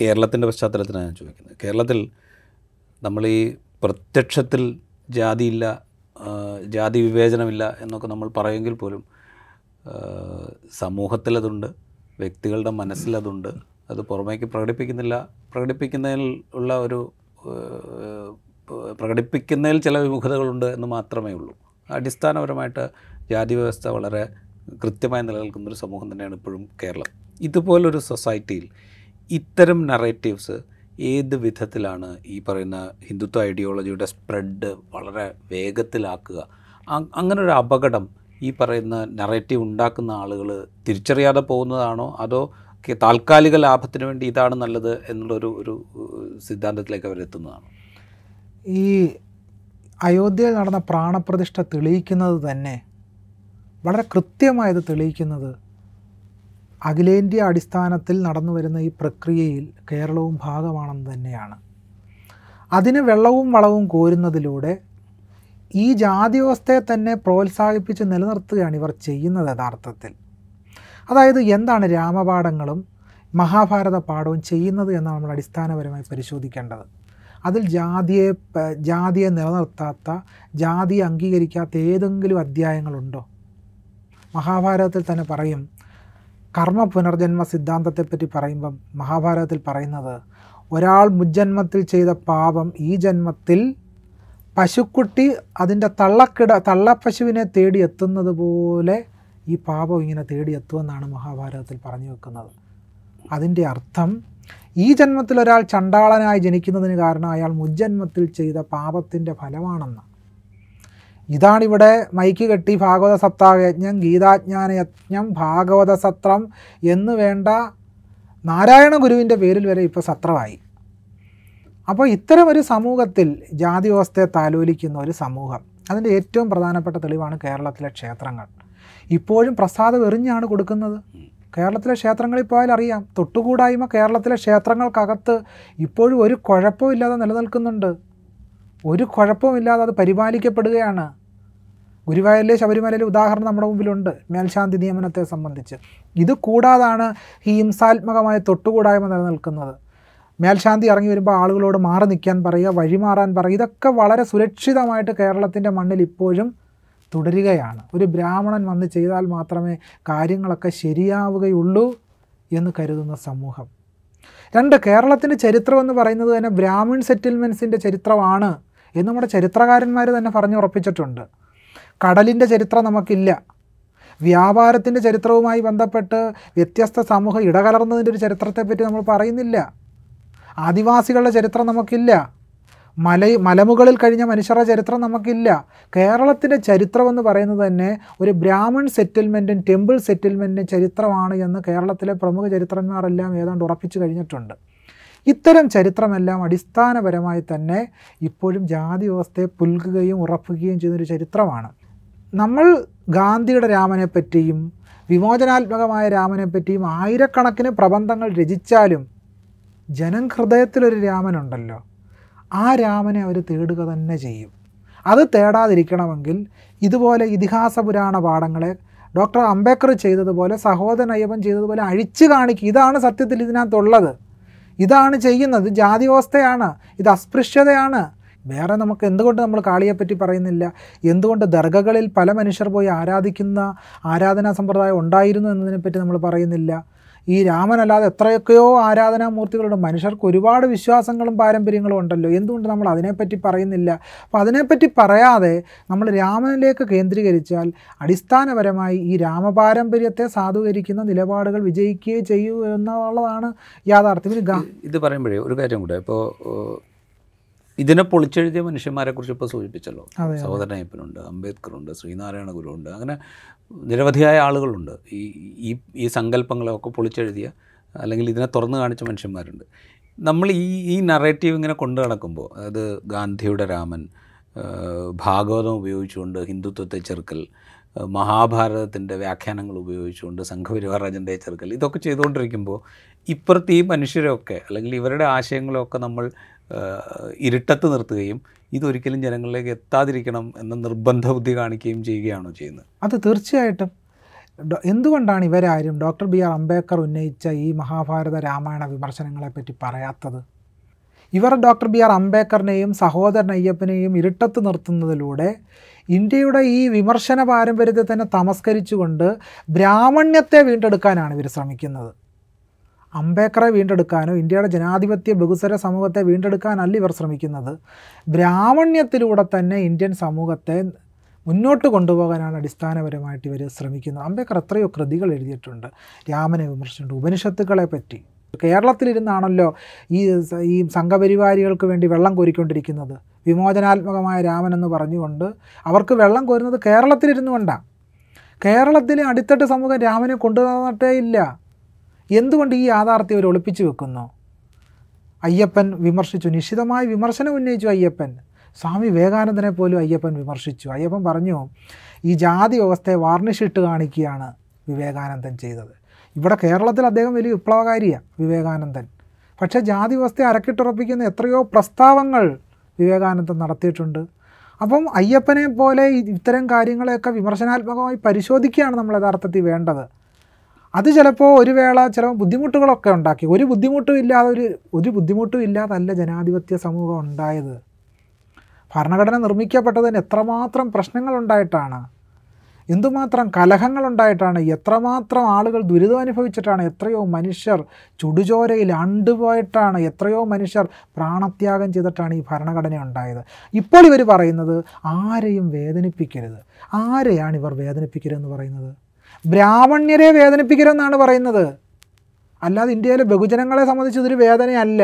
കേരളത്തിൻ്റെ പശ്ചാത്തലത്തിനാണ് ഞാൻ ചോദിക്കുന്നത് കേരളത്തിൽ നമ്മൾ ഈ പ്രത്യക്ഷത്തിൽ ജാതിയില്ല ജാതി വിവേചനമില്ല എന്നൊക്കെ നമ്മൾ പറയുമെങ്കിൽ പോലും സമൂഹത്തിലതുണ്ട് വ്യക്തികളുടെ മനസ്സിലതുണ്ട് അത് പുറമേക്ക് പ്രകടിപ്പിക്കുന്നില്ല പ്രകടിപ്പിക്കുന്നതിൽ ഉള്ള ഒരു പ്രകടിപ്പിക്കുന്നതിൽ ചില വിമുഖതകളുണ്ട് എന്ന് മാത്രമേ ഉള്ളൂ അടിസ്ഥാനപരമായിട്ട് ജാതി വ്യവസ്ഥ വളരെ കൃത്യമായി നിലനിൽക്കുന്നൊരു സമൂഹം തന്നെയാണ് ഇപ്പോഴും കേരളം ഇതുപോലൊരു സൊസൈറ്റിയിൽ ഇത്തരം നറേറ്റീവ്സ് ഏത് വിധത്തിലാണ് ഈ പറയുന്ന ഹിന്ദുത്വ ഐഡിയോളജിയുടെ സ്പ്രെഡ് വളരെ വേഗത്തിലാക്കുക അങ്ങനെ ഒരു അപകടം ഈ പറയുന്ന നറേറ്റീവ് ഉണ്ടാക്കുന്ന ആളുകൾ തിരിച്ചറിയാതെ പോകുന്നതാണോ അതോ താൽക്കാലിക ലാഭത്തിന് വേണ്ടി ഇതാണ് നല്ലത് എന്നുള്ളൊരു ഒരു സിദ്ധാന്തത്തിലേക്ക് എത്തുന്നതാണോ ഈ അയോധ്യയിൽ നടന്ന പ്രാണപ്രതിഷ്ഠ തെളിയിക്കുന്നത് തന്നെ വളരെ കൃത്യമായത് തെളിയിക്കുന്നത് അഖിലേന്ത്യാ അടിസ്ഥാനത്തിൽ നടന്നു വരുന്ന ഈ പ്രക്രിയയിൽ കേരളവും ഭാഗമാണെന്ന് തന്നെയാണ് അതിന് വെള്ളവും വളവും കോരുന്നതിലൂടെ ഈ ജാതി വ്യവസ്ഥയെ തന്നെ പ്രോത്സാഹിപ്പിച്ച് നിലനിർത്തുകയാണ് ഇവർ ചെയ്യുന്നത് യഥാർത്ഥത്തിൽ അതായത് എന്താണ് രാമപാഠങ്ങളും മഹാഭാരത പാഠവും ചെയ്യുന്നത് എന്നാണ് നമ്മൾ അടിസ്ഥാനപരമായി പരിശോധിക്കേണ്ടത് അതിൽ ജാതിയെ ജാതിയെ നിലനിർത്താത്ത ജാതിയെ അംഗീകരിക്കാത്ത ഏതെങ്കിലും അധ്യായങ്ങളുണ്ടോ മഹാഭാരതത്തിൽ തന്നെ പറയും കർമ്മ പുനർജന്മ സിദ്ധാന്തത്തെപ്പറ്റി പറയുമ്പം മഹാഭാരതത്തിൽ പറയുന്നത് ഒരാൾ മുജ്ജന്മത്തിൽ ചെയ്ത പാപം ഈ ജന്മത്തിൽ പശുക്കുട്ടി അതിൻ്റെ തള്ളക്കിട തള്ളപ്പശുവിനെ തേടി എത്തുന്നത് പോലെ ഈ പാപം ഇങ്ങനെ എത്തുമെന്നാണ് മഹാഭാരതത്തിൽ പറഞ്ഞു വെക്കുന്നത് അതിൻ്റെ അർത്ഥം ഈ ജന്മത്തിൽ ഒരാൾ ചണ്ടാളനായി ജനിക്കുന്നതിന് കാരണം അയാൾ മുജ്ജന്മത്തിൽ ചെയ്ത പാപത്തിൻ്റെ ഫലമാണെന്ന് ഇതാണിവിടെ മൈക്ക് കെട്ടി ഭാഗവത സപ്താഹയജ്ഞം യജ്ഞം ഭാഗവത സത്രം എന്ന് വേണ്ട നാരായണ ഗുരുവിൻ്റെ പേരിൽ വരെ ഇപ്പോൾ സത്രമായി അപ്പോൾ ഇത്തരമൊരു സമൂഹത്തിൽ ജാതി വ്യവസ്ഥയെ താലോലിക്കുന്ന ഒരു സമൂഹം അതിൻ്റെ ഏറ്റവും പ്രധാനപ്പെട്ട തെളിവാണ് കേരളത്തിലെ ക്ഷേത്രങ്ങൾ ഇപ്പോഴും പ്രസാദം എറിഞ്ഞാണ് കൊടുക്കുന്നത് കേരളത്തിലെ ക്ഷേത്രങ്ങളിൽ പോയാൽ അറിയാം തൊട്ടുകൂടായ്മ കേരളത്തിലെ ക്ഷേത്രങ്ങൾക്കകത്ത് ഇപ്പോഴും ഒരു കുഴപ്പമില്ലാതെ നിലനിൽക്കുന്നുണ്ട് ഒരു കുഴപ്പമില്ലാതെ അത് പരിപാലിക്കപ്പെടുകയാണ് ഗുരുവായൂരിലെ ശബരിമലയിലെ ഉദാഹരണം നമ്മുടെ മുമ്പിലുണ്ട് മേൽശാന്തി നിയമനത്തെ സംബന്ധിച്ച് ഇത് കൂടാതാണ് ഹിംസാത്മകമായ തൊട്ടുകൂടായ്മ നിലനിൽക്കുന്നത് മേൽശാന്തി ഇറങ്ങി വരുമ്പോൾ ആളുകളോട് മാറി നിൽക്കാൻ പറയുക വഴിമാറാൻ പറയുക ഇതൊക്കെ വളരെ സുരക്ഷിതമായിട്ട് കേരളത്തിൻ്റെ മണ്ണിൽ ഇപ്പോഴും തുടരുകയാണ് ഒരു ബ്രാഹ്മണൻ വന്ന് ചെയ്താൽ മാത്രമേ കാര്യങ്ങളൊക്കെ ശരിയാവുകയുള്ളൂ എന്ന് കരുതുന്ന സമൂഹം രണ്ട് കേരളത്തിൻ്റെ ചരിത്രം എന്ന് പറയുന്നത് തന്നെ ബ്രാഹ്മിൺ സെറ്റിൽമെൻസിൻ്റെ ചരിത്രമാണ് എന്ന് നമ്മുടെ ചരിത്രകാരന്മാർ തന്നെ പറഞ്ഞുറപ്പിച്ചിട്ടുണ്ട് കടലിൻ്റെ ചരിത്രം നമുക്കില്ല വ്യാപാരത്തിൻ്റെ ചരിത്രവുമായി ബന്ധപ്പെട്ട് വ്യത്യസ്ത സമൂഹം ഇടകലർന്നതിൻ്റെ ഒരു ചരിത്രത്തെപ്പറ്റി നമ്മൾ പറയുന്നില്ല ആദിവാസികളുടെ ചരിത്രം നമുക്കില്ല മല മലമുകളിൽ കഴിഞ്ഞ മനുഷ്യരുടെ ചരിത്രം നമുക്കില്ല കേരളത്തിൻ്റെ ചരിത്രമെന്ന് പറയുന്നത് തന്നെ ഒരു ബ്രാഹ്മൺ സെറ്റിൽമെൻറ്റും ടെമ്പിൾ സെറ്റിൽമെൻറ്റും ചരിത്രമാണ് എന്ന് കേരളത്തിലെ പ്രമുഖ ചരിത്രന്മാരെല്ലാം ഏതാണ്ട് ഉറപ്പിച്ചു കഴിഞ്ഞിട്ടുണ്ട് ഇത്തരം ചരിത്രമെല്ലാം അടിസ്ഥാനപരമായി തന്നെ ഇപ്പോഴും ജാതി വ്യവസ്ഥയെ പുൽകുകയും ഉറപ്പിക്കുകയും ചെയ്യുന്നൊരു ചരിത്രമാണ് നമ്മൾ ഗാന്ധിയുടെ രാമനെ പറ്റിയും വിമോചനാത്മകമായ രാമനെ പറ്റിയും ആയിരക്കണക്കിന് പ്രബന്ധങ്ങൾ രചിച്ചാലും ജനം ഹൃദയത്തിലൊരു രാമനുണ്ടല്ലോ ആ രാമനെ അവർ തേടുക തന്നെ ചെയ്യും അത് തേടാതിരിക്കണമെങ്കിൽ ഇതുപോലെ ഇതിഹാസ പുരാണ പാഠങ്ങളെ ഡോക്ടർ അംബേദ്കർ ചെയ്തതുപോലെ സഹോദര അയ്യപ്പൻ ചെയ്തതുപോലെ അഴിച്ചു കാണിക്കുക ഇതാണ് സത്യത്തിൽ ഇതിനകത്തുള്ളത് ഇതാണ് ചെയ്യുന്നത് ജാതി വ്യവസ്ഥയാണ് ഇത് അസ്പൃശ്യതയാണ് വേറെ നമുക്ക് എന്തുകൊണ്ട് നമ്മൾ കാളിയെപ്പറ്റി പറയുന്നില്ല എന്തുകൊണ്ട് ദർഗകളിൽ പല മനുഷ്യർ പോയി ആരാധിക്കുന്ന ആരാധനാ സമ്പ്രദായം ഉണ്ടായിരുന്നു എന്നതിനെപ്പറ്റി നമ്മൾ പറയുന്നില്ല ഈ രാമനല്ലാതെ എത്രയൊക്കെയോ ആരാധനാമൂർത്തികളുണ്ട് മനുഷ്യർക്ക് ഒരുപാട് വിശ്വാസങ്ങളും പാരമ്പര്യങ്ങളും ഉണ്ടല്ലോ എന്തുകൊണ്ട് നമ്മൾ അതിനെപ്പറ്റി പറയുന്നില്ല അപ്പോൾ അതിനെപ്പറ്റി പറയാതെ നമ്മൾ രാമനിലേക്ക് കേന്ദ്രീകരിച്ചാൽ അടിസ്ഥാനപരമായി ഈ രാമപാരമ്പര്യത്തെ സാധൂകരിക്കുന്ന നിലപാടുകൾ വിജയിക്കുകയോ ചെയ്യൂ എന്നുള്ളതാണ് യാഥാർത്ഥ്യം ഇത് പറയുമ്പോഴേ ഒരു കാര്യം കൂടെ ഇപ്പോൾ ഇതിനെ പൊളിച്ചെഴുതിയ മനുഷ്യന്മാരെ കുറിച്ച് ഇപ്പോൾ സൂചിപ്പിച്ചല്ലോ സഹോദരൻ അയ്യപ്പനുണ്ട് അംബേദ്കർ ഉണ്ട് ശ്രീനാരായണ ഗുരു ഉണ്ട് അങ്ങനെ നിരവധിയായ ആളുകളുണ്ട് ഈ ഈ ഈ സങ്കല്പങ്ങളെയൊക്കെ പൊളിച്ചെഴുതിയ അല്ലെങ്കിൽ ഇതിനെ തുറന്ന് കാണിച്ച മനുഷ്യന്മാരുണ്ട് നമ്മൾ ഈ ഈ നറേറ്റീവ് ഇങ്ങനെ കൊണ്ടു നടക്കുമ്പോൾ അതായത് ഗാന്ധിയുടെ രാമൻ ഭാഗവതം ഉപയോഗിച്ചുകൊണ്ട് ഹിന്ദുത്വത്തെ ചെറുക്കൽ മഹാഭാരതത്തിൻ്റെ വ്യാഖ്യാനങ്ങൾ ഉപയോഗിച്ചുകൊണ്ട് സംഘപരിവാർ രാജൻ്റെ ചെറുക്കൽ ഇതൊക്കെ ചെയ്തുകൊണ്ടിരിക്കുമ്പോൾ ഇപ്പുറത്തെ ഈ മനുഷ്യരൊക്കെ അല്ലെങ്കിൽ ഇവരുടെ ആശയങ്ങളൊക്കെ നമ്മൾ ഇരുട്ടത്ത് നിർത്തുകയും ഇതൊരിക്കലും ജനങ്ങളിലേക്ക് എത്താതിരിക്കണം എന്ന നിർബന്ധ ബുദ്ധി കാണിക്കുകയും ചെയ്യുകയാണോ ചെയ്യുന്നത് അത് തീർച്ചയായിട്ടും എന്തുകൊണ്ടാണ് ഇവരാരും ഡോക്ടർ ബി ആർ അംബേദ്കർ ഉന്നയിച്ച ഈ മഹാഭാരത രാമായണ വിമർശനങ്ങളെപ്പറ്റി പറയാത്തത് ഇവർ ഡോക്ടർ ബി ആർ അംബേദ്കറിനെയും സഹോദരൻ അയ്യപ്പനെയും ഇരുട്ടത്ത് നിർത്തുന്നതിലൂടെ ഇന്ത്യയുടെ ഈ വിമർശന പാരമ്പര്യത്തെ തന്നെ തമസ്കരിച്ചുകൊണ്ട് ബ്രാഹ്മണ്യത്തെ വീണ്ടെടുക്കാനാണ് ഇവർ ശ്രമിക്കുന്നത് അംബേദ്കറെ വീണ്ടെടുക്കാനോ ഇന്ത്യയുടെ ജനാധിപത്യ ബഹുസര സമൂഹത്തെ വീണ്ടെടുക്കാനല്ല ഇവർ ശ്രമിക്കുന്നത് ബ്രാഹ്മണ്യത്തിലൂടെ തന്നെ ഇന്ത്യൻ സമൂഹത്തെ മുന്നോട്ട് കൊണ്ടുപോകാനാണ് അടിസ്ഥാനപരമായിട്ട് ഇവർ ശ്രമിക്കുന്നത് അംബേദ്കർ എത്രയോ കൃതികൾ എഴുതിയിട്ടുണ്ട് രാമനെ വിമർശിച്ചിട്ടുണ്ട് ഉപനിഷത്തുക്കളെ പറ്റി കേരളത്തിലിരുന്നാണല്ലോ ഈ ഈ സംഘപരിവാരികൾക്ക് വേണ്ടി വെള്ളം കോരിക്കൊണ്ടിരിക്കുന്നത് വിമോചനാത്മകമായ രാമനെന്ന് പറഞ്ഞുകൊണ്ട് അവർക്ക് വെള്ളം കോരുന്നത് കേരളത്തിലിരുന്നു കൊണ്ട കേരളത്തിലെ അടിത്തട്ട് സമൂഹം രാമനെ കൊണ്ടുവന്നിട്ടേ ഇല്ല എന്തുകൊണ്ട് ഈ യാഥാർത്ഥ്യം അവർ ഒളിപ്പിച്ചു വെക്കുന്നു അയ്യപ്പൻ വിമർശിച്ചു നിശ്ചിതമായ വിമർശനം ഉന്നയിച്ചു അയ്യപ്പൻ സ്വാമി വിവേകാനന്ദനെ പോലും അയ്യപ്പൻ വിമർശിച്ചു അയ്യപ്പൻ പറഞ്ഞു ഈ ജാതി വ്യവസ്ഥയെ വാർണിഷിട്ട് കാണിക്കുകയാണ് വിവേകാനന്ദൻ ചെയ്തത് ഇവിടെ കേരളത്തിൽ അദ്ദേഹം വലിയ വിപ്ലവകാരിയാണ് വിവേകാനന്ദൻ പക്ഷേ ജാതി വ്യവസ്ഥയെ അരക്കിട്ടുറപ്പിക്കുന്ന എത്രയോ പ്രസ്താവങ്ങൾ വിവേകാനന്ദൻ നടത്തിയിട്ടുണ്ട് അപ്പം അയ്യപ്പനെ പോലെ ഇത്തരം കാര്യങ്ങളെയൊക്കെ വിമർശനാത്മകമായി പരിശോധിക്കുകയാണ് നമ്മൾ യഥാർത്ഥത്തിൽ വേണ്ടത് അത് ചിലപ്പോൾ ഒരു വേള ചില ബുദ്ധിമുട്ടുകളൊക്കെ ഉണ്ടാക്കി ഒരു ബുദ്ധിമുട്ടും ഇല്ലാതെ ഒരു ഒരു ബുദ്ധിമുട്ടും ഇല്ലാതല്ല ജനാധിപത്യ സമൂഹം ഉണ്ടായത് ഭരണഘടന നിർമ്മിക്കപ്പെട്ടതിന് എത്രമാത്രം പ്രശ്നങ്ങളുണ്ടായിട്ടാണ് എന്തുമാത്രം കലഹങ്ങളുണ്ടായിട്ടാണ് എത്രമാത്രം ആളുകൾ ദുരിതം അനുഭവിച്ചിട്ടാണ് എത്രയോ മനുഷ്യർ ചുടുചോരയിൽ അണ്ടുപോയിട്ടാണ് എത്രയോ മനുഷ്യർ പ്രാണത്യാഗം ചെയ്തിട്ടാണ് ഈ ഭരണഘടന ഉണ്ടായത് ഇപ്പോൾ ഇവർ പറയുന്നത് ആരെയും വേദനിപ്പിക്കരുത് ആരെയാണ് ഇവർ വേദനിപ്പിക്കരുതെന്ന് പറയുന്നത് ബ്രാഹ്മണ്യരെ വേദനിപ്പിക്കരുതെന്നാണ് പറയുന്നത് അല്ലാതെ ഇന്ത്യയിലെ ബഹുജനങ്ങളെ സംബന്ധിച്ച് ഇതൊരു വേദനയല്ല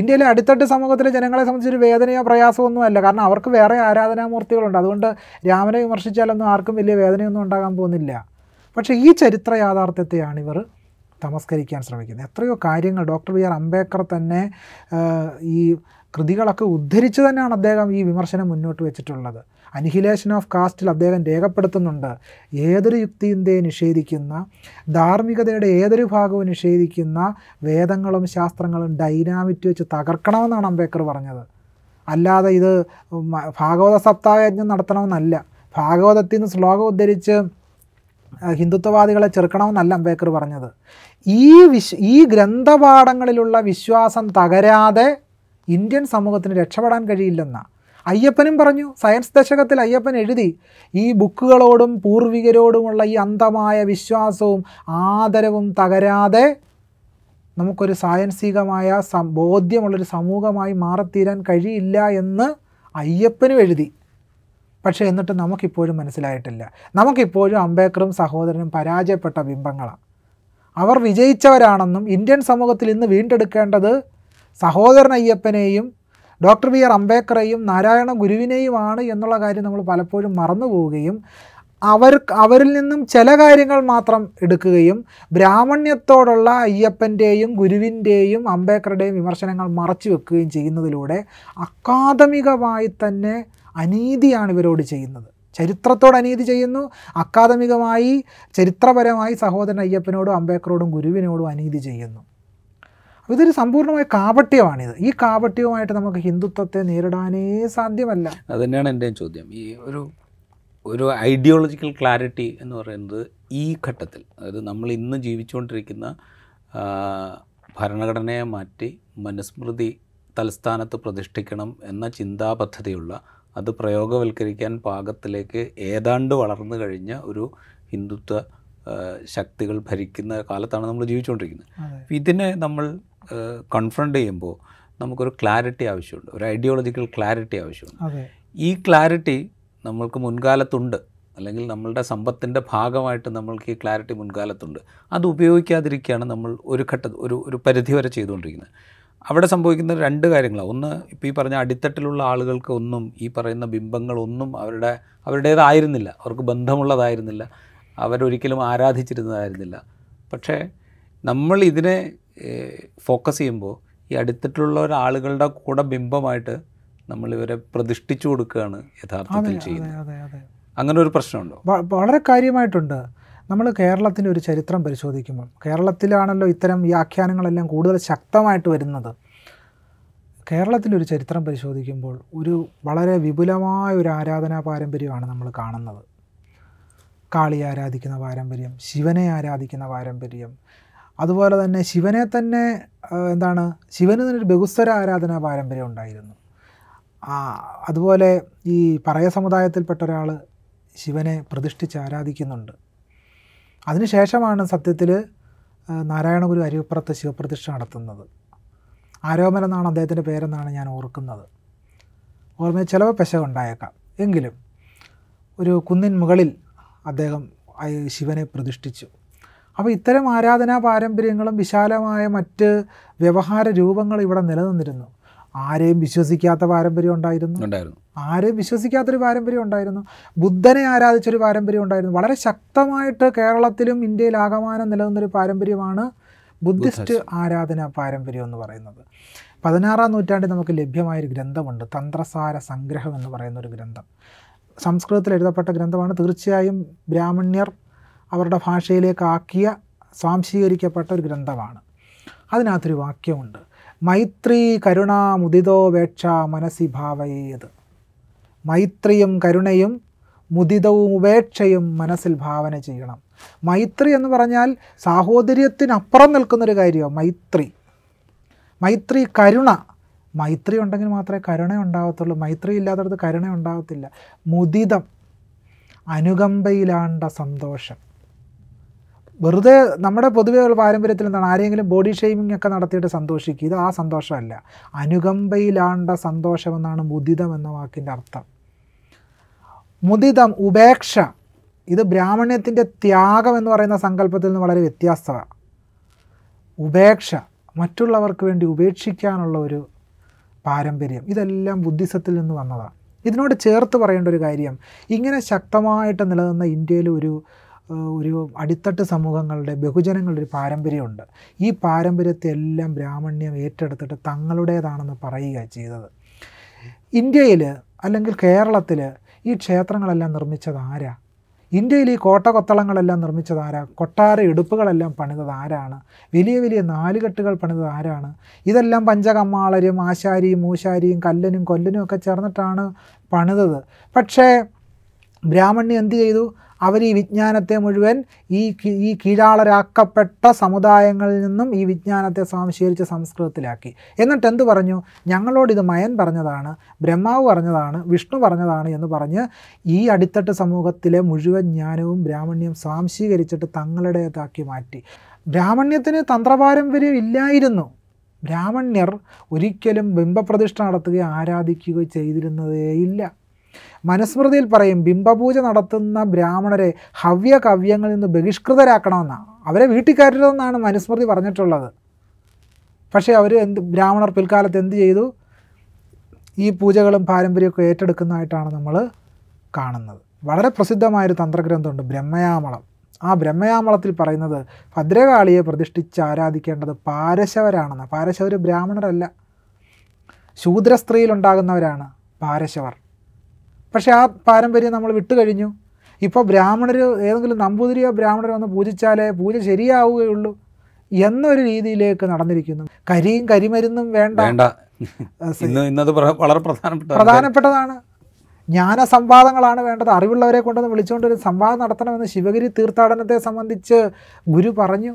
ഇന്ത്യയിലെ അടിത്തട്ട് സമൂഹത്തിലെ ജനങ്ങളെ സംബന്ധിച്ചൊരു വേദനയോ പ്രയാസമോ ഒന്നുമല്ല കാരണം അവർക്ക് വേറെ ആരാധനാമൂർത്തികളുണ്ട് അതുകൊണ്ട് രാമനെ വിമർശിച്ചാലൊന്നും ആർക്കും വലിയ വേദനയൊന്നും ഉണ്ടാകാൻ പോകുന്നില്ല പക്ഷേ ഈ ചരിത്ര യാഥാർത്ഥ്യത്തെയാണ് ഇവർ തമസ്കരിക്കാൻ ശ്രമിക്കുന്നത് എത്രയോ കാര്യങ്ങൾ ഡോക്ടർ ബി ആർ അംബേദ്കർ തന്നെ ഈ കൃതികളൊക്കെ ഉദ്ധരിച്ച് തന്നെയാണ് അദ്ദേഹം ഈ വിമർശനം മുന്നോട്ട് വെച്ചിട്ടുള്ളത് അനിഹിലേഷൻ ഓഫ് കാസ്റ്റിൽ അദ്ദേഹം രേഖപ്പെടുത്തുന്നുണ്ട് ഏതൊരു യുക്തിയെ നിഷേധിക്കുന്ന ധാർമ്മികതയുടെ ഏതൊരു ഭാഗവും നിഷേധിക്കുന്ന വേദങ്ങളും ശാസ്ത്രങ്ങളും ഡൈനാമിറ്റ് വെച്ച് തകർക്കണമെന്നാണ് അംബേദ്കർ പറഞ്ഞത് അല്ലാതെ ഇത് ഭാഗവത സപ്താഹയജ്ഞം നടത്തണമെന്നല്ല ഭാഗവതത്തിൽ നിന്ന് ശ്ലോകം ഉദ്ധരിച്ച് ഹിന്ദുത്വവാദികളെ ചെറുക്കണമെന്നല്ല അംബേദ്കർ പറഞ്ഞത് ഈ വിശ് ഈ ഗ്രന്ഥപാഠങ്ങളിലുള്ള വിശ്വാസം തകരാതെ ഇന്ത്യൻ സമൂഹത്തിന് രക്ഷപ്പെടാൻ കഴിയില്ലെന്നാണ് അയ്യപ്പനും പറഞ്ഞു സയൻസ് ദശകത്തിൽ അയ്യപ്പൻ എഴുതി ഈ ബുക്കുകളോടും പൂർവികരോടുമുള്ള ഈ അന്ധമായ വിശ്വാസവും ആദരവും തകരാതെ നമുക്കൊരു സായൻസികമായ ബോധ്യമുള്ളൊരു സമൂഹമായി മാറിത്തീരാൻ കഴിയില്ല എന്ന് അയ്യപ്പനും എഴുതി പക്ഷേ എന്നിട്ട് നമുക്കിപ്പോഴും മനസ്സിലായിട്ടില്ല നമുക്കിപ്പോഴും അംബേദ്കറും സഹോദരനും പരാജയപ്പെട്ട ബിംബങ്ങളാണ് അവർ വിജയിച്ചവരാണെന്നും ഇന്ത്യൻ സമൂഹത്തിൽ ഇന്ന് വീണ്ടെടുക്കേണ്ടത് സഹോദരൻ അയ്യപ്പനെയും ഡോക്ടർ വി ആർ അംബേദ്കറേയും നാരായണ ഗുരുവിനെയുമാണ് എന്നുള്ള കാര്യം നമ്മൾ പലപ്പോഴും മറന്നു പോവുകയും അവർ അവരിൽ നിന്നും ചില കാര്യങ്ങൾ മാത്രം എടുക്കുകയും ബ്രാഹ്മണ്യത്തോടുള്ള അയ്യപ്പൻ്റെയും ഗുരുവിൻ്റെയും അംബേദ്കറുടെയും വിമർശനങ്ങൾ മറച്ചു വെക്കുകയും ചെയ്യുന്നതിലൂടെ അക്കാദമികമായി തന്നെ അനീതിയാണ് ഇവരോട് ചെയ്യുന്നത് ചരിത്രത്തോട് അനീതി ചെയ്യുന്നു അക്കാദമികമായി ചരിത്രപരമായി സഹോദരൻ അയ്യപ്പനോടും അംബേദ്കറോടും ഗുരുവിനോടും അനീതി ചെയ്യുന്നു അപ്പോൾ ഇതൊരു സമ്പൂർണ്ണമായ കാപട്യമാണിത് ഈ കാപട്യവുമായിട്ട് നമുക്ക് ഹിന്ദുത്വത്തെ നേരിടാനേ സാധ്യമല്ല തന്നെയാണ് എൻ്റെ ചോദ്യം ഈ ഒരു ഒരു ഐഡിയോളജിക്കൽ ക്ലാരിറ്റി എന്ന് പറയുന്നത് ഈ ഘട്ടത്തിൽ അതായത് നമ്മൾ ഇന്ന് ജീവിച്ചുകൊണ്ടിരിക്കുന്ന ഭരണഘടനയെ മാറ്റി മനുസ്മൃതി തലസ്ഥാനത്ത് പ്രതിഷ്ഠിക്കണം എന്ന ചിന്താപദ്ധതിയുള്ള അത് പ്രയോഗവൽക്കരിക്കാൻ പാകത്തിലേക്ക് ഏതാണ്ട് വളർന്നു കഴിഞ്ഞ ഒരു ഹിന്ദുത്വ ശക്തികൾ ഭരിക്കുന്ന കാലത്താണ് നമ്മൾ ജീവിച്ചുകൊണ്ടിരിക്കുന്നത് ഇതിനെ നമ്മൾ കൺഫ്രണ്ട് ചെയ്യുമ്പോൾ നമുക്കൊരു ക്ലാരിറ്റി ആവശ്യമുണ്ട് ഒരു ഐഡിയോളജിക്കൽ ക്ലാരിറ്റി ആവശ്യമുണ്ട് ഈ ക്ലാരിറ്റി നമ്മൾക്ക് മുൻകാലത്തുണ്ട് അല്ലെങ്കിൽ നമ്മളുടെ സമ്പത്തിൻ്റെ ഭാഗമായിട്ട് നമ്മൾക്ക് ഈ ക്ലാരിറ്റി മുൻകാലത്തുണ്ട് അത് ഉപയോഗിക്കാതിരിക്കുകയാണ് നമ്മൾ ഒരു ഘട്ട ഒരു ഒരു പരിധി വരെ ചെയ്തുകൊണ്ടിരിക്കുന്നത് അവിടെ സംഭവിക്കുന്ന രണ്ട് കാര്യങ്ങളാണ് ഒന്ന് ഇപ്പോൾ ഈ പറഞ്ഞ അടിത്തട്ടിലുള്ള ആളുകൾക്ക് ഒന്നും ഈ പറയുന്ന ബിംബങ്ങളൊന്നും അവരുടെ അവരുടേതായിരുന്നില്ല അവർക്ക് ബന്ധമുള്ളതായിരുന്നില്ല അവരൊരിക്കലും ആരാധിച്ചിരുന്നതായിരുന്നില്ല പക്ഷേ നമ്മൾ ഇതിനെ ഫോക്കസ് ചെയ്യുമ്പോൾ ഈ അടുത്തിട്ടുള്ള ഒരാളുകളുടെ കൂടെ ബിംബമായിട്ട് നമ്മൾ ഇവരെ പ്രതിഷ്ഠിച്ചു കൊടുക്കുകയാണ് യഥാർത്ഥത്തിൽ ചെയ്യുന്നത് അങ്ങനെ ഒരു പ്രശ്നമുണ്ടോ വളരെ കാര്യമായിട്ടുണ്ട് നമ്മൾ കേരളത്തിൻ്റെ ഒരു ചരിത്രം പരിശോധിക്കുമ്പോൾ കേരളത്തിലാണല്ലോ ഇത്തരം വ്യാഖ്യാനങ്ങളെല്ലാം കൂടുതൽ ശക്തമായിട്ട് വരുന്നത് കേരളത്തിൻ്റെ ഒരു ചരിത്രം പരിശോധിക്കുമ്പോൾ ഒരു വളരെ വിപുലമായ ഒരു ആരാധനാ പാരമ്പര്യമാണ് നമ്മൾ കാണുന്നത് കാളിയെ ആരാധിക്കുന്ന പാരമ്പര്യം ശിവനെ ആരാധിക്കുന്ന പാരമ്പര്യം അതുപോലെ തന്നെ ശിവനെ തന്നെ എന്താണ് ശിവന് തന്നെ ഒരു ബഹുസ്വര ആരാധനാ പാരമ്പര്യം ഉണ്ടായിരുന്നു അതുപോലെ ഈ പറയ സമുദായത്തിൽപ്പെട്ട ഒരാൾ ശിവനെ പ്രതിഷ്ഠിച്ച് ആരാധിക്കുന്നുണ്ട് അതിനുശേഷമാണ് സത്യത്തിൽ നാരായണഗുരു അരിവപ്പുറത്ത് ശിവപ്രതിഷ്ഠ നടത്തുന്നത് ആരോമൻ എന്നാണ് അദ്ദേഹത്തിൻ്റെ പേരെന്നാണ് ഞാൻ ഓർക്കുന്നത് ഓർമ്മയിൽ ചിലവ് പെശകുണ്ടായേക്കാം എങ്കിലും ഒരു കുന്നിൻ മുകളിൽ അദ്ദേഹം ശിവനെ പ്രതിഷ്ഠിച്ചു അപ്പോൾ ഇത്തരം ആരാധനാ പാരമ്പര്യങ്ങളും വിശാലമായ മറ്റ് വ്യവഹാര രൂപങ്ങളും ഇവിടെ നിലനിന്നിരുന്നു ആരെയും വിശ്വസിക്കാത്ത പാരമ്പര്യം ഉണ്ടായിരുന്നു ഉണ്ടായിരുന്നു ആരെയും വിശ്വസിക്കാത്തൊരു പാരമ്പര്യം ഉണ്ടായിരുന്നു ബുദ്ധനെ ആരാധിച്ചൊരു പാരമ്പര്യം ഉണ്ടായിരുന്നു വളരെ ശക്തമായിട്ട് കേരളത്തിലും ഇന്ത്യയിൽ ആകമാനം നിലനിന്നൊരു പാരമ്പര്യമാണ് ബുദ്ധിസ്റ്റ് ആരാധന പാരമ്പര്യം എന്ന് പറയുന്നത് പതിനാറാം നൂറ്റാണ്ടിൽ നമുക്ക് ലഭ്യമായൊരു ഗ്രന്ഥമുണ്ട് തന്ത്രസാര സംഗ്രഹം എന്ന് പറയുന്ന ഒരു ഗ്രന്ഥം സംസ്കൃതത്തിൽ എഴുതപ്പെട്ട ഗ്രന്ഥമാണ് തീർച്ചയായും ബ്രാഹ്മണ്യർ അവരുടെ ഭാഷയിലേക്കാക്കിയ സ്വാംശീകരിക്കപ്പെട്ട ഒരു ഗ്രന്ഥമാണ് അതിനകത്തൊരു വാക്യമുണ്ട് മൈത്രി കരുണാമുദിതോപേക്ഷ മനസ്സി ഭാവയേത് മൈത്രിയും കരുണയും മുദിതവും ഉപേക്ഷയും മനസ്സിൽ ഭാവന ചെയ്യണം മൈത്രി എന്ന് പറഞ്ഞാൽ സാഹോദര്യത്തിനപ്പുറം നിൽക്കുന്നൊരു കാര്യമാണ് മൈത്രി മൈത്രി കരുണ മൈത്രി ഉണ്ടെങ്കിൽ മാത്രമേ കരുണ ഉണ്ടാകത്തുള്ളൂ മൈത്രി ഇല്ലാത്തടത്ത് കരുണ ഉണ്ടാകത്തില്ല മുദിതം അനുകമ്പയിലാണ്ട സന്തോഷം വെറുതെ നമ്മുടെ പൊതുവേ ഉള്ള പാരമ്പര്യത്തിൽ എന്താണ് ആരെങ്കിലും ബോഡി ഷെയ്മിങ് ഒക്കെ നടത്തിയിട്ട് സന്തോഷിക്കുക ഇത് ആ സന്തോഷമല്ല അനുകമ്പയിലാണ്ട സന്തോഷമെന്നാണ് മുദിതം എന്ന വാക്കിൻ്റെ അർത്ഥം മുദിതം ഉപേക്ഷ ഇത് ബ്രാഹ്മണ്യത്തിൻ്റെ ത്യാഗം എന്ന് പറയുന്ന സങ്കല്പത്തിൽ നിന്ന് വളരെ വ്യത്യാസമാണ് ഉപേക്ഷ മറ്റുള്ളവർക്ക് വേണ്ടി ഉപേക്ഷിക്കാനുള്ള ഒരു പാരമ്പര്യം ഇതെല്ലാം ബുദ്ധിസത്തിൽ നിന്ന് വന്നതാണ് ഇതിനോട് ചേർത്ത് പറയേണ്ട ഒരു കാര്യം ഇങ്ങനെ ശക്തമായിട്ട് നിലനിന്ന ഇന്ത്യയിൽ ഒരു ഒരു അടിത്തട്ട് സമൂഹങ്ങളുടെ ബഹുജനങ്ങളുടെ ഒരു പാരമ്പര്യമുണ്ട് ഈ പാരമ്പര്യത്തെ എല്ലാം ബ്രാഹ്മണ്യം ഏറ്റെടുത്തിട്ട് തങ്ങളുടേതാണെന്ന് പറയുക ചെയ്തത് ഇന്ത്യയിൽ അല്ലെങ്കിൽ കേരളത്തിൽ ഈ ക്ഷേത്രങ്ങളെല്ലാം നിർമ്മിച്ചത് ആരാ ഇന്ത്യയിൽ ഈ കോട്ട കൊത്തളങ്ങളെല്ലാം നിർമ്മിച്ചത് ആരാ കൊട്ടാര ഇടുപ്പുകളെല്ലാം പണിതത് ആരാണ് വലിയ വലിയ നാലുകെട്ടുകൾ പണിതത് ആരാണ് ഇതെല്ലാം പഞ്ചകമ്മാളരും ആശാരിയും മൂശാരിയും കല്ലനും കൊല്ലനും ഒക്കെ ചേർന്നിട്ടാണ് പണിതത് പക്ഷേ ബ്രാഹ്മണ്യം എന്ത് ചെയ്തു അവർ ഈ വിജ്ഞാനത്തെ മുഴുവൻ ഈ ഈ കീഴാളരാക്കപ്പെട്ട സമുദായങ്ങളിൽ നിന്നും ഈ വിജ്ഞാനത്തെ സ്വാംശീകരിച്ച് സംസ്കൃതത്തിലാക്കി എന്നിട്ട് എന്ത് പറഞ്ഞു ഞങ്ങളോടിത് മയൻ പറഞ്ഞതാണ് ബ്രഹ്മാവ് പറഞ്ഞതാണ് വിഷ്ണു പറഞ്ഞതാണ് എന്ന് പറഞ്ഞ് ഈ അടിത്തട്ട് സമൂഹത്തിലെ മുഴുവൻ ജ്ഞാനവും ബ്രാഹ്മണ്യം സ്വാംശീകരിച്ചിട്ട് തങ്ങളുടേതാക്കി മാറ്റി ബ്രാഹ്മണ്യത്തിന് തന്ത്രപാരമ്പര്യം ഇല്ലായിരുന്നു ബ്രാഹ്മണ്യർ ഒരിക്കലും ബിംബപ്രതിഷ്ഠ നടത്തുകയോ ആരാധിക്കുകയോ ചെയ്തിരുന്നതേയില്ല മനുസ്മൃതിയിൽ പറയും ബിംബപൂജ നടത്തുന്ന ബ്രാഹ്മണരെ ഹവ്യ കവ്യങ്ങളിൽ നിന്ന് ബഹിഷ്കൃതരാക്കണമെന്നാണ് അവരെ വീട്ടിൽ കയറ്റരുതെന്നാണ് മനുസ്മൃതി പറഞ്ഞിട്ടുള്ളത് പക്ഷേ അവർ എന്ത് ബ്രാഹ്മണർ പിൽക്കാലത്ത് എന്ത് ചെയ്തു ഈ പൂജകളും പാരമ്പര്യമൊക്കെ ഏറ്റെടുക്കുന്നതായിട്ടാണ് നമ്മൾ കാണുന്നത് വളരെ പ്രസിദ്ധമായൊരു തന്ത്രഗ്രന്ഥമുണ്ട് ബ്രഹ്മയാമളം ആ ബ്രഹ്മയാമളത്തിൽ പറയുന്നത് ഭദ്രകാളിയെ പ്രതിഷ്ഠിച്ച് ആരാധിക്കേണ്ടത് പാരശവരാണെന്ന് പാരശവർ ബ്രാഹ്മണരല്ല ശൂദ്രസ്ത്രീയിലുണ്ടാകുന്നവരാണ് പാരശവർ പക്ഷേ ആ പാരമ്പര്യം നമ്മൾ വിട്ടു കഴിഞ്ഞു ഇപ്പോൾ ബ്രാഹ്മണർ ഏതെങ്കിലും നമ്പൂതിരിയോ ബ്രാഹ്മണരോ വന്ന് പൂജിച്ചാലേ പൂജ ശരിയാവുകയുള്ളൂ എന്നൊരു രീതിയിലേക്ക് നടന്നിരിക്കുന്നു കരിയും കരിമരുന്നും വേണ്ട വളരെ പ്രധാനപ്പെട്ട പ്രധാനപ്പെട്ടതാണ് ജ്ഞാന സംവാദങ്ങളാണ് വേണ്ടത് അറിവുള്ളവരെ കൊണ്ടൊന്ന് വിളിച്ചുകൊണ്ട് ഒരു സംവാദം നടത്തണമെന്ന് ശിവഗിരി തീർത്ഥാടനത്തെ സംബന്ധിച്ച് ഗുരു പറഞ്ഞു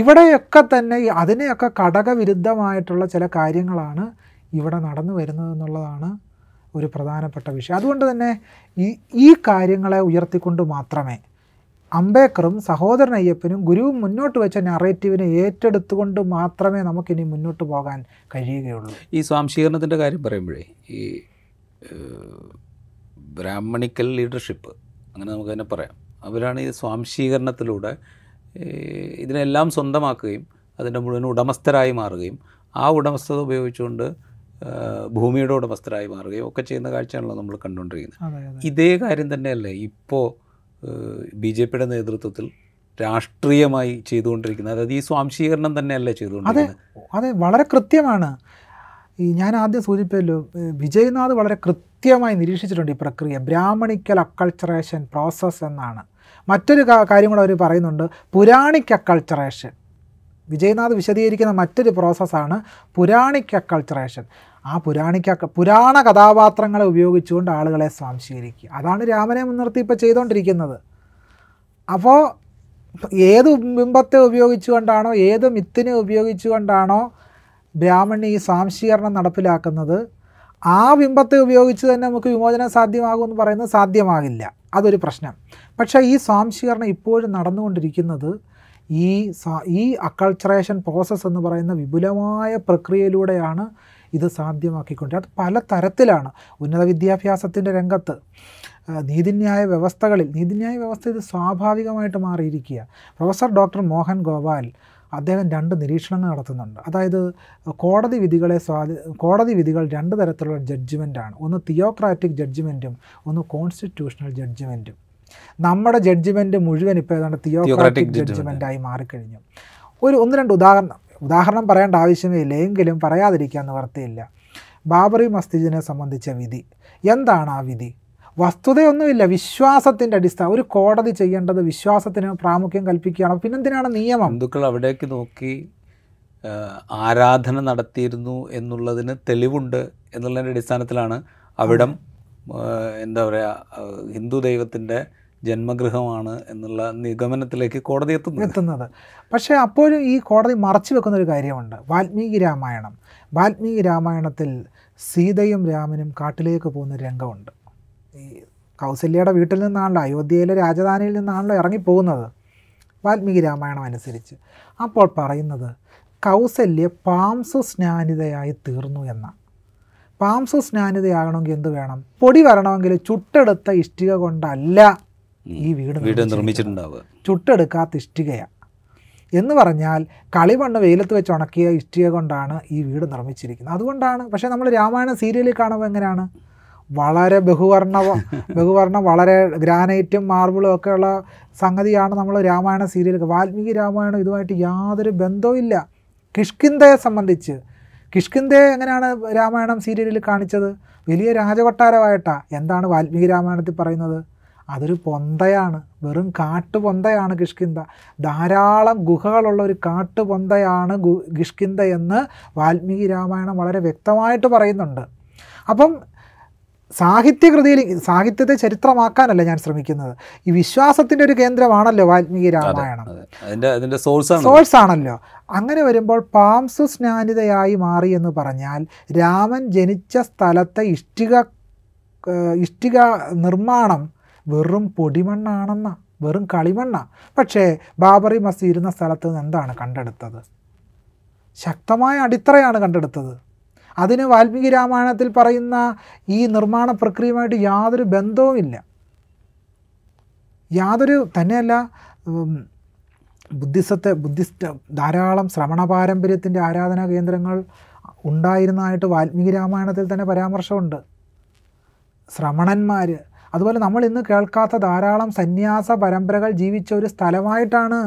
ഇവിടെയൊക്കെ തന്നെ അതിനെയൊക്കെ ഘടകവിരുദ്ധമായിട്ടുള്ള ചില കാര്യങ്ങളാണ് ഇവിടെ നടന്നു വരുന്നത് എന്നുള്ളതാണ് ഒരു പ്രധാനപ്പെട്ട വിഷയം അതുകൊണ്ട് തന്നെ ഈ ഈ കാര്യങ്ങളെ ഉയർത്തിക്കൊണ്ട് മാത്രമേ അംബേദ്കറും സഹോദരൻ അയ്യപ്പനും ഗുരുവും മുന്നോട്ട് വെച്ച നറേറ്റീവിനെ ഏറ്റെടുത്തുകൊണ്ട് മാത്രമേ നമുക്കിനി മുന്നോട്ട് പോകാൻ കഴിയുകയുള്ളൂ ഈ സ്വാംശീകരണത്തിൻ്റെ കാര്യം പറയുമ്പോഴേ ഈ ബ്രാഹ്മണിക്കൽ ലീഡർഷിപ്പ് അങ്ങനെ നമുക്ക് തന്നെ പറയാം അവരാണ് ഈ സ്വാംശീകരണത്തിലൂടെ ഇതിനെല്ലാം സ്വന്തമാക്കുകയും അതിൻ്റെ മുഴുവൻ ഉടമസ്ഥരായി മാറുകയും ആ ഉടമസ്ഥത ഉപയോഗിച്ചുകൊണ്ട് ഭൂമിയുടെ ഉടമസ്ഥരായി മാറുകയോ ഒക്കെ ചെയ്യുന്ന കാഴ്ചയാണല്ലോ നമ്മൾ കണ്ടുകൊണ്ടിരിക്കുന്നത് ഇതേ കാര്യം തന്നെയല്ലേ ഇപ്പോൾ ബി ജെ പിയുടെ നേതൃത്വത്തിൽ രാഷ്ട്രീയമായി ചെയ്തുകൊണ്ടിരിക്കുന്നത് അതായത് ഈ സ്വാംശീകരണം തന്നെയല്ലേ ചെയ്തുകൊണ്ടിരിക്കുന്നത് അതെ വളരെ കൃത്യമാണ് ഈ ഞാൻ ആദ്യം സൂചിപ്പിച്ചല്ലോ വിജയനാഥ് വളരെ കൃത്യമായി നിരീക്ഷിച്ചിട്ടുണ്ട് ഈ പ്രക്രിയ ബ്രാഹ്മണിക്കൽ അക്കൾച്ചറേഷൻ പ്രോസസ്സ് എന്നാണ് മറ്റൊരു കാര്യം കൂടെ അവർ പറയുന്നുണ്ട് പുരാണിക് അക്കൾച്ചറേഷൻ വിജയനാഥ് വിശദീകരിക്കുന്ന മറ്റൊരു പ്രോസസ്സാണ് പുരാണിക് അക്കൾച്ചറേഷൻ ആ പുരാണിക്ക പുരാണ കഥാപാത്രങ്ങളെ ഉപയോഗിച്ചുകൊണ്ട് ആളുകളെ സ്വാംശീകരിക്കുക അതാണ് രാമനെ മുൻനിർത്തി ഇപ്പോൾ ചെയ്തുകൊണ്ടിരിക്കുന്നത് അപ്പോൾ ഏത് ബിംബത്തെ ഉപയോഗിച്ചുകൊണ്ടാണോ ഏത് മിത്തിനെ ഉപയോഗിച്ചുകൊണ്ടാണോ ബ്രാഹ്മണൻ ഈ സ്വാംശീകരണം നടപ്പിലാക്കുന്നത് ആ ബിംബത്തെ ഉപയോഗിച്ച് തന്നെ നമുക്ക് വിമോചനം സാധ്യമാകുമെന്ന് പറയുന്നത് സാധ്യമാകില്ല അതൊരു പ്രശ്നം പക്ഷേ ഈ സ്വാംശീകരണം ഇപ്പോഴും നടന്നുകൊണ്ടിരിക്കുന്നത് ഈ ഈ അക്കൾച്ചറേഷൻ പ്രോസസ്സ് എന്ന് പറയുന്ന വിപുലമായ പ്രക്രിയയിലൂടെയാണ് ഇത് സാധ്യമാക്കിക്കൊണ്ട് അത് പല തരത്തിലാണ് ഉന്നത വിദ്യാഭ്യാസത്തിൻ്റെ രംഗത്ത് നീതിന്യായ വ്യവസ്ഥകളിൽ നീതിന്യായ വ്യവസ്ഥ ഇത് സ്വാഭാവികമായിട്ട് മാറിയിരിക്കുക പ്രൊഫസർ ഡോക്ടർ മോഹൻ ഗോപാൽ അദ്ദേഹം രണ്ട് നിരീക്ഷണങ്ങൾ നടത്തുന്നുണ്ട് അതായത് കോടതി വിധികളെ സ്വാധീ കോടതി വിധികൾ രണ്ട് തരത്തിലുള്ള ജഡ്ജ്മെൻറ്റാണ് ഒന്ന് തിയോക്രാറ്റിക് ജഡ്ജ്മെൻറ്റും ഒന്ന് കോൺസ്റ്റിറ്റ്യൂഷണൽ ജഡ്ജ്മെൻറ്റും നമ്മുടെ ജഡ്ജ്മെൻറ്റ് മുഴുവൻ ഇപ്പോൾ ഏതാണ്ട് തിയോക്രാറ്റിക് ജഡ്ജ്മെൻറ്റായി മാറിക്കഴിഞ്ഞു ഒരു ഒന്ന് രണ്ട് ഉദാഹരണം ഉദാഹരണം പറയേണ്ട ആവശ്യമേ ഇല്ല എങ്കിലും പറയാതിരിക്കാൻ നിവർത്തിയില്ല ബാബറി മസ്തിജിനെ സംബന്ധിച്ച വിധി എന്താണ് ആ വിധി വസ്തുതയൊന്നുമില്ല വിശ്വാസത്തിൻ്റെ അടിസ്ഥാനം ഒരു കോടതി ചെയ്യേണ്ടത് വിശ്വാസത്തിന് പ്രാമുഖ്യം കൽപ്പിക്കുകയാണ് പിന്നെന്തിനാണ് നിയമം ഹിന്ദുക്കൾ അവിടേക്ക് നോക്കി ആരാധന നടത്തിയിരുന്നു എന്നുള്ളതിന് തെളിവുണ്ട് എന്നുള്ളതിൻ്റെ അടിസ്ഥാനത്തിലാണ് അവിടം എന്താ പറയുക ഹിന്ദു ദൈവത്തിൻ്റെ ജന്മഗൃഹമാണ് എന്നുള്ള നിഗമനത്തിലേക്ക് കോടതി എത്തുന്നത് എത്തുന്നത് പക്ഷേ അപ്പോഴും ഈ കോടതി മറച്ചു വെക്കുന്ന ഒരു കാര്യമുണ്ട് വാൽമീകി രാമായണം വാൽമീകി രാമായണത്തിൽ സീതയും രാമനും കാട്ടിലേക്ക് പോകുന്ന രംഗമുണ്ട് ഈ കൗസല്യയുടെ വീട്ടിൽ നിന്നാണല്ലോ അയോധ്യയിലെ രാജധാനിയിൽ നിന്നാണല്ലോ ഇറങ്ങിപ്പോകുന്നത് വാൽമീകി രാമായണം അനുസരിച്ച് അപ്പോൾ പറയുന്നത് കൗസല്യ പാംസുസ്നാനിതയായി തീർന്നു എന്നാണ് പാംസുസ്നാനിതയാകണമെങ്കിൽ എന്ത് വേണം പൊടി വരണമെങ്കിൽ ചുട്ടെടുത്ത ഇഷ്ടിക കൊണ്ടല്ല ഈ വീട് വീട് നിർമ്മിച്ചിട്ടുണ്ടാവുക ചുട്ടെടുക്കാത്ത ഇഷ്ടികയാണ് എന്ന് പറഞ്ഞാൽ കളിമണ്ണ് വെയിലത്ത് വെച്ച് ഉണക്കിയ ഇഷ്ടിക കൊണ്ടാണ് ഈ വീട് നിർമ്മിച്ചിരിക്കുന്നത് അതുകൊണ്ടാണ് പക്ഷേ നമ്മൾ രാമായണ സീരിയലിൽ കാണുമ്പോൾ എങ്ങനെയാണ് വളരെ ബഹുവർണ്ണ ബഹുവർണ്ണം വളരെ ഗ്രാനൈറ്റും മാർബിളും ഒക്കെ ഉള്ള സംഗതിയാണ് നമ്മൾ രാമായണ സീരിയൽ വാൽമീകി രാമായണം ഇതുമായിട്ട് യാതൊരു ബന്ധവുമില്ല കിഷ്കിന്തയെ സംബന്ധിച്ച് കിഷ്കിന്തയെ എങ്ങനെയാണ് രാമായണം സീരിയലിൽ കാണിച്ചത് വലിയ രാജകൊട്ടാരമായിട്ടാണ് എന്താണ് വാൽമീകി രാമായണത്തിൽ പറയുന്നത് അതൊരു പൊന്തയാണ് വെറും കാട്ടുപൊന്തയാണ് കിഷ്കിന്ത ധാരാളം ഗുഹകളുള്ള ഒരു കാട്ടുപൊന്തയാണ് ഗു കിഷ്കിന്ത എന്ന് വാൽമീകി രാമായണം വളരെ വ്യക്തമായിട്ട് പറയുന്നുണ്ട് അപ്പം സാഹിത്യകൃതിയിൽ സാഹിത്യത്തെ ചരിത്രമാക്കാനല്ല ഞാൻ ശ്രമിക്കുന്നത് ഈ വിശ്വാസത്തിൻ്റെ ഒരു കേന്ദ്രമാണല്ലോ വാൽമീകി രാമായണം സോഴ്സ് ആണല്ലോ അങ്ങനെ വരുമ്പോൾ പാംസു സ്നാനിതയായി മാറി എന്ന് പറഞ്ഞാൽ രാമൻ ജനിച്ച സ്ഥലത്തെ ഇഷ്ടിക ഇഷ്ടിക നിർമ്മാണം വെറും പൊടിമണ്ണാണെന്ന വെറും കളിമണ്ണ പക്ഷേ ബാബറി മസ്ജി ഇരുന്ന സ്ഥലത്ത് നിന്ന് എന്താണ് കണ്ടെടുത്തത് ശക്തമായ അടിത്തറയാണ് കണ്ടെടുത്തത് അതിന് വാൽമീകി രാമായണത്തിൽ പറയുന്ന ഈ നിർമ്മാണ പ്രക്രിയയുമായിട്ട് യാതൊരു ബന്ധവുമില്ല യാതൊരു തന്നെയല്ല ബുദ്ധിസത്തെ ബുദ്ധിസ്റ്റ് ധാരാളം ശ്രവണ പാരമ്പര്യത്തിൻ്റെ ആരാധനാ കേന്ദ്രങ്ങൾ ഉണ്ടായിരുന്നതായിട്ട് വാൽമീകി രാമായണത്തിൽ തന്നെ പരാമർശമുണ്ട് ശ്രമണന്മാർ അതുപോലെ നമ്മൾ ഇന്ന് കേൾക്കാത്ത ധാരാളം സന്യാസ പരമ്പരകൾ ജീവിച്ച ഒരു സ്ഥലമായിട്ടാണ്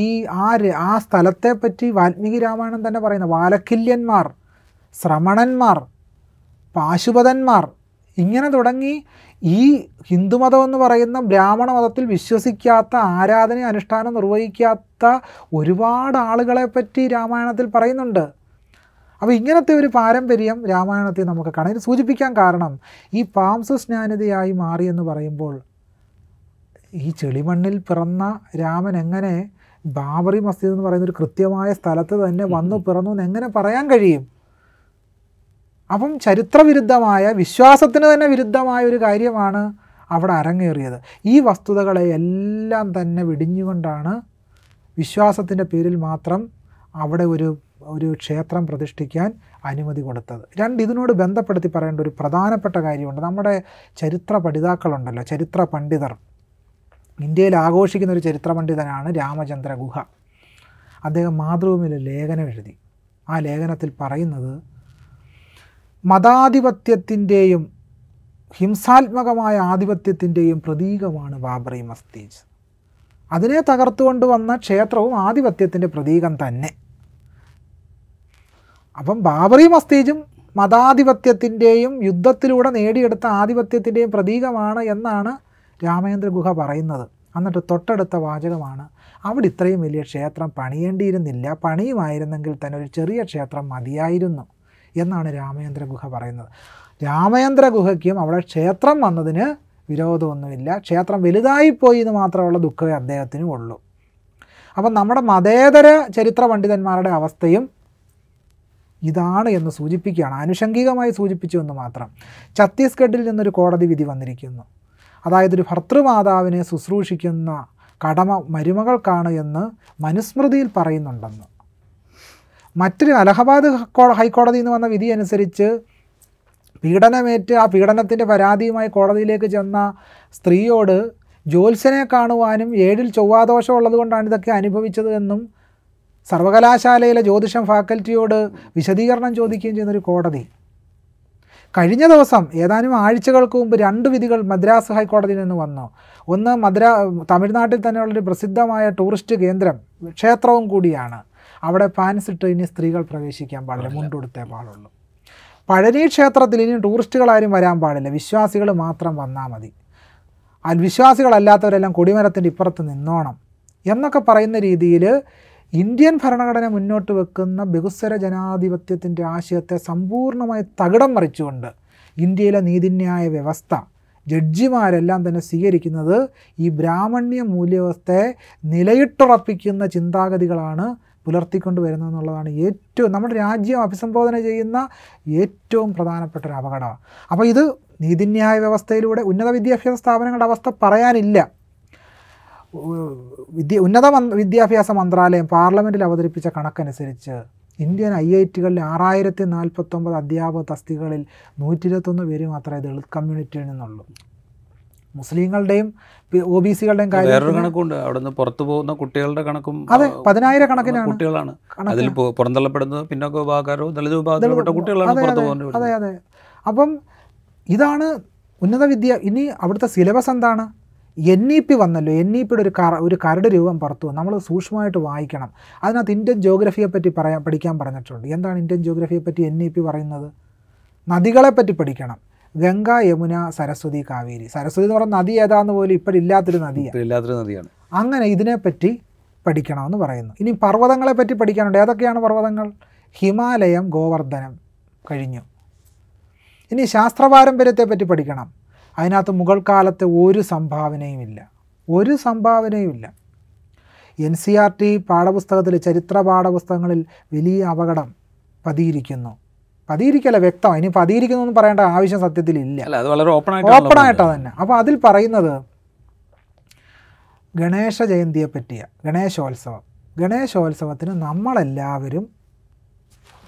ഈ ആ ആ സ്ഥലത്തെപ്പറ്റി വാൽമീകി രാമായണം തന്നെ പറയുന്നത് വാലക്കില്യന്മാർ ശ്രമണന്മാർ പാശുപതന്മാർ ഇങ്ങനെ തുടങ്ങി ഈ ഹിന്ദുമതം എന്ന് പറയുന്ന ബ്രാഹ്മണ മതത്തിൽ വിശ്വസിക്കാത്ത ആരാധന അനുഷ്ഠാനം നിർവഹിക്കാത്ത ഒരുപാട് ആളുകളെപ്പറ്റി രാമായണത്തിൽ പറയുന്നുണ്ട് അപ്പോൾ ഇങ്ങനത്തെ ഒരു പാരമ്പര്യം രാമായണത്തിൽ നമുക്ക് കാണാം ഇത് സൂചിപ്പിക്കാൻ കാരണം ഈ പാംസസ്നാനതയായി മാറി എന്ന് പറയുമ്പോൾ ഈ ചെളിമണ്ണിൽ പിറന്ന രാമൻ എങ്ങനെ ബാബറി മസ്ജിദ് എന്ന് പറയുന്ന ഒരു കൃത്യമായ സ്ഥലത്ത് തന്നെ വന്നു പിറന്നു എന്ന് എങ്ങനെ പറയാൻ കഴിയും അപ്പം ചരിത്രവിരുദ്ധമായ വിശ്വാസത്തിന് തന്നെ വിരുദ്ധമായ ഒരു കാര്യമാണ് അവിടെ അരങ്ങേറിയത് ഈ വസ്തുതകളെ എല്ലാം തന്നെ വിടിഞ്ഞുകൊണ്ടാണ് വിശ്വാസത്തിൻ്റെ പേരിൽ മാത്രം അവിടെ ഒരു ഒരു ക്ഷേത്രം പ്രതിഷ്ഠിക്കാൻ അനുമതി കൊടുത്തത് രണ്ട് ഇതിനോട് ബന്ധപ്പെടുത്തി പറയേണ്ട ഒരു പ്രധാനപ്പെട്ട കാര്യമുണ്ട് നമ്മുടെ ചരിത്ര പഠിതാക്കളുണ്ടല്ലോ ചരിത്ര പണ്ഡിതർ ഇന്ത്യയിൽ ആഘോഷിക്കുന്ന ഒരു ചരിത്ര പണ്ഡിതനാണ് രാമചന്ദ്ര ഗുഹ അദ്ദേഹം മാതൃഭൂമിയിൽ ലേഖനം എഴുതി ആ ലേഖനത്തിൽ പറയുന്നത് മതാധിപത്യത്തിൻ്റെയും ഹിംസാത്മകമായ ആധിപത്യത്തിൻ്റെയും പ്രതീകമാണ് ബാബറി മസ്തീജ് അതിനെ തകർത്തുകൊണ്ട് വന്ന ക്ഷേത്രവും ആധിപത്യത്തിൻ്റെ പ്രതീകം തന്നെ അപ്പം ബാബറി മസ്തീജും മതാധിപത്യത്തിൻ്റെയും യുദ്ധത്തിലൂടെ നേടിയെടുത്ത ആധിപത്യത്തിൻ്റെയും പ്രതീകമാണ് എന്നാണ് രാമേന്ദ്ര ഗുഹ പറയുന്നത് എന്നിട്ട് തൊട്ടടുത്ത വാചകമാണ് അവിടെ ഇത്രയും വലിയ ക്ഷേത്രം പണിയേണ്ടിയിരുന്നില്ല പണിയുമായിരുന്നെങ്കിൽ തന്നെ ഒരു ചെറിയ ക്ഷേത്രം മതിയായിരുന്നു എന്നാണ് രാമേന്ദ്ര ഗുഹ പറയുന്നത് രാമേന്ദ്ര ഗുഹയ്ക്കും അവിടെ ക്ഷേത്രം വന്നതിന് വിരോധമൊന്നുമില്ല ക്ഷേത്രം വലുതായിപ്പോയി എന്ന് മാത്രമുള്ള ദുഃഖമേ അദ്ദേഹത്തിനും ഉള്ളൂ അപ്പം നമ്മുടെ മതേതര ചരിത്ര പണ്ഡിതന്മാരുടെ അവസ്ഥയും ഇതാണ് എന്ന് സൂചിപ്പിക്കുകയാണ് ആനുഷംഗികമായി സൂചിപ്പിച്ചു എന്ന് മാത്രം ഛത്തീസ്ഗഡിൽ നിന്നൊരു കോടതി വിധി വന്നിരിക്കുന്നു അതായത് ഒരു ഭർത്തൃമാതാവിനെ ശുശ്രൂഷിക്കുന്ന കടമ മരുമകൾക്കാണ് എന്ന് മനുസ്മൃതിയിൽ പറയുന്നുണ്ടെന്ന് മറ്റൊരു അലഹബാദ് ഹൈക്കോടതിയിൽ നിന്ന് വന്ന വിധി അനുസരിച്ച് പീഡനമേറ്റ് ആ പീഡനത്തിൻ്റെ പരാതിയുമായി കോടതിയിലേക്ക് ചെന്ന സ്ത്രീയോട് ജോൽസനെ കാണുവാനും ഏഴിൽ ചൊവ്വാദോഷം ഉള്ളതുകൊണ്ടാണ് ഇതൊക്കെ അനുഭവിച്ചത് എന്നും സർവകലാശാലയിലെ ജ്യോതിഷം ഫാക്കൽറ്റിയോട് വിശദീകരണം ചോദിക്കുകയും ചെയ്യുന്നൊരു കോടതി കഴിഞ്ഞ ദിവസം ഏതാനും ആഴ്ചകൾക്ക് മുമ്പ് രണ്ട് വിധികൾ മദ്രാസ് ഹൈക്കോടതിയിൽ നിന്ന് വന്നു ഒന്ന് മദ്രാ തമിഴ്നാട്ടിൽ തന്നെയുള്ളൊരു പ്രസിദ്ധമായ ടൂറിസ്റ്റ് കേന്ദ്രം ക്ഷേത്രവും കൂടിയാണ് അവിടെ പാൻസ് ഇട്ട് ഇനി സ്ത്രീകൾ പ്രവേശിക്കാൻ പാടില്ല മുണ്ടുടുത്തേ പാടുള്ളൂ പഴനി ക്ഷേത്രത്തിൽ ഇനി ടൂറിസ്റ്റുകളാരും വരാൻ പാടില്ല വിശ്വാസികൾ മാത്രം വന്നാൽ മതി വിശ്വാസികളല്ലാത്തവരെല്ലാം കൊടിമരത്തിൻ്റെ ഇപ്പുറത്ത് നിന്നോണം എന്നൊക്കെ പറയുന്ന രീതിയിൽ ഇന്ത്യൻ ഭരണഘടന മുന്നോട്ട് വെക്കുന്ന ബഹുസ്വര ജനാധിപത്യത്തിൻ്റെ ആശയത്തെ സമ്പൂർണ്ണമായി തകിടം മറിച്ചുകൊണ്ട് ഇന്ത്യയിലെ നീതിന്യായ വ്യവസ്ഥ ജഡ്ജിമാരെല്ലാം തന്നെ സ്വീകരിക്കുന്നത് ഈ ബ്രാഹ്മണ്യ മൂല്യവ്യവസ്ഥയെ നിലയിട്ടുറപ്പിക്കുന്ന ചിന്താഗതികളാണ് പുലർത്തിക്കൊണ്ട് വരുന്നത് എന്നുള്ളതാണ് ഏറ്റവും നമ്മുടെ രാജ്യം അഭിസംബോധന ചെയ്യുന്ന ഏറ്റവും പ്രധാനപ്പെട്ട ഒരു അപകടമാണ് അപ്പോൾ ഇത് നീതിന്യായ വ്യവസ്ഥയിലൂടെ ഉന്നത വിദ്യാഭ്യാസ സ്ഥാപനങ്ങളുടെ അവസ്ഥ പറയാനില്ല വിദ്യ ഉന്നത വിദ്യാഭ്യാസ മന്ത്രാലയം പാർലമെൻറ്റിൽ അവതരിപ്പിച്ച കണക്കനുസരിച്ച് ഇന്ത്യൻ ഐ ഐ ടികളിൽ ആറായിരത്തി നാൽപ്പത്തൊമ്പത് അധ്യാപക തസ്തികകളിൽ നൂറ്റി ഇരുപത്തൊന്ന് പേര് മാത്രമേ ദളിത് കമ്മ്യൂണിറ്റിയിൽ നിന്നുള്ളൂ മുസ്ലിങ്ങളുടെയും ഒ ബി സികളുടെയും കണക്കുണ്ട് അവിടെ നിന്ന് പുറത്തു പോകുന്ന കുട്ടികളുടെ കണക്കും അതെ പതിനായിരക്കണക്കിനാണ് കുട്ടികളാണ് അതിൽ പുറന്തള്ളപ്പെടുന്നത് പിന്നോക്ക വിഭാഗക്കാരോ ദളിത് വിഭാഗത്തിൽപ്പെട്ട കുട്ടികളാണ് പുറത്തു പോകുന്നത് അതെ അതെ അപ്പം ഇതാണ് ഉന്നത വിദ്യ ഇനി അവിടുത്തെ സിലബസ് എന്താണ് എൻ ഇ പി വന്നല്ലോ എൻ ഇ e പിയുടെ ഒരു കറ ഒരു കരട് രൂപം പുറത്തു നമ്മൾ സൂക്ഷ്മമായിട്ട് വായിക്കണം അതിനകത്ത് ഇന്ത്യൻ ജോഗ്രഫിയെ പറ്റി പറയാൻ പഠിക്കാൻ പറഞ്ഞിട്ടുണ്ട് എന്താണ് ഇന്ത്യൻ ജോഗ്രഫിയെ പറ്റി എൻ ഇ പി പറയുന്നത് നദികളെ പറ്റി പഠിക്കണം ഗംഗ യമുന സരസ്വതി കാവേരി സരസ്വതി എന്ന് പറഞ്ഞ നദി ഏതാന്ന് പോലും ഇപ്പോഴില്ലാത്തൊരു നദിയാണ് നദിയാണ് അങ്ങനെ ഇതിനെപ്പറ്റി പഠിക്കണമെന്ന് പറയുന്നു ഇനി പർവ്വതങ്ങളെ പറ്റി പഠിക്കാനുണ്ട് ഏതൊക്കെയാണ് പർവ്വതങ്ങൾ ഹിമാലയം ഗോവർദ്ധനം കഴിഞ്ഞു ഇനി ശാസ്ത്ര പാരമ്പര്യത്തെ പറ്റി പഠിക്കണം അതിനകത്ത് മുഗൾ കാലത്തെ ഒരു ഇല്ല ഒരു ഇല്ല എൻ സി ആർ ടി പാഠപുസ്തകത്തിൽ ചരിത്ര പാഠപുസ്തകങ്ങളിൽ വലിയ അപകടം പതിയിരിക്കുന്നു പതിയിരിക്കല്ല വ്യക്തമാണ് ഇനി പതിയിരിക്കുന്നു എന്ന് പറയേണ്ട ആവശ്യം ഇല്ല ഓപ്പൺ ആയിട്ടാണ് തന്നെ അപ്പോൾ അതിൽ പറയുന്നത് ഗണേശ ജയന്തിയെ പറ്റിയ ഗണേശോത്സവം ഗണേശോത്സവത്തിന് നമ്മളെല്ലാവരും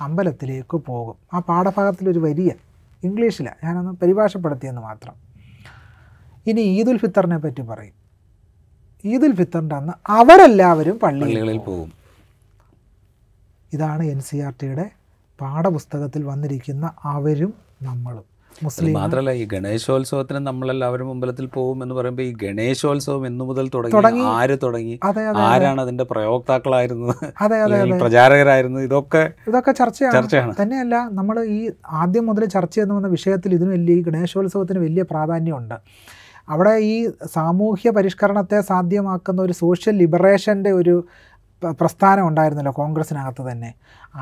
അമ്പലത്തിലേക്ക് പോകും ആ പാഠഭാഗത്തിലൊരു വലിയ ഇംഗ്ലീഷിലാണ് ഞാനൊന്ന് പരിഭാഷപ്പെടുത്തിയെന്ന് മാത്രം ഇനി ഈദുൽ ഫിത്തറിനെ പറ്റി പറയും ഈദുൽ ഫിത്തറിൻ്റെ അന്ന് അവരെല്ലാവരും പള്ളികളിൽ പോകും ഇതാണ് എൻ സി ആർ ടിയുടെ പാഠപുസ്തകത്തിൽ വന്നിരിക്കുന്ന അവരും നമ്മളും മുസ്ലിം മാത്രമല്ല ഈ ഗണേശോത്സവത്തിന് നമ്മളെല്ലാവരും അമ്പലത്തിൽ പോകും എന്ന് പറയുമ്പോൾ ഈ ഗണേശോത്സവം എന്നു മുതൽ തുടങ്ങി ആര് തുടങ്ങി ആരാണ് അതിന്റെ പ്രയോക്താക്കളായിരുന്നത് പ്രചാരകരായിരുന്നു ഇതൊക്കെ ഇതൊക്കെ ചർച്ചയാണ് ചർച്ചയാണ് തന്നെയല്ല നമ്മൾ ഈ ആദ്യം മുതൽ ചർച്ച ചെയ്യുന്ന വിഷയത്തിൽ ഇതിന് വലിയ ഈ ഗണേശോത്സവത്തിന് വലിയ പ്രാധാന്യമുണ്ട് അവിടെ ഈ സാമൂഹ്യ പരിഷ്കരണത്തെ സാധ്യമാക്കുന്ന ഒരു സോഷ്യൽ ലിബറേഷൻ്റെ ഒരു പ്രസ്ഥാനം ഉണ്ടായിരുന്നല്ലോ കോൺഗ്രസിനകത്ത് തന്നെ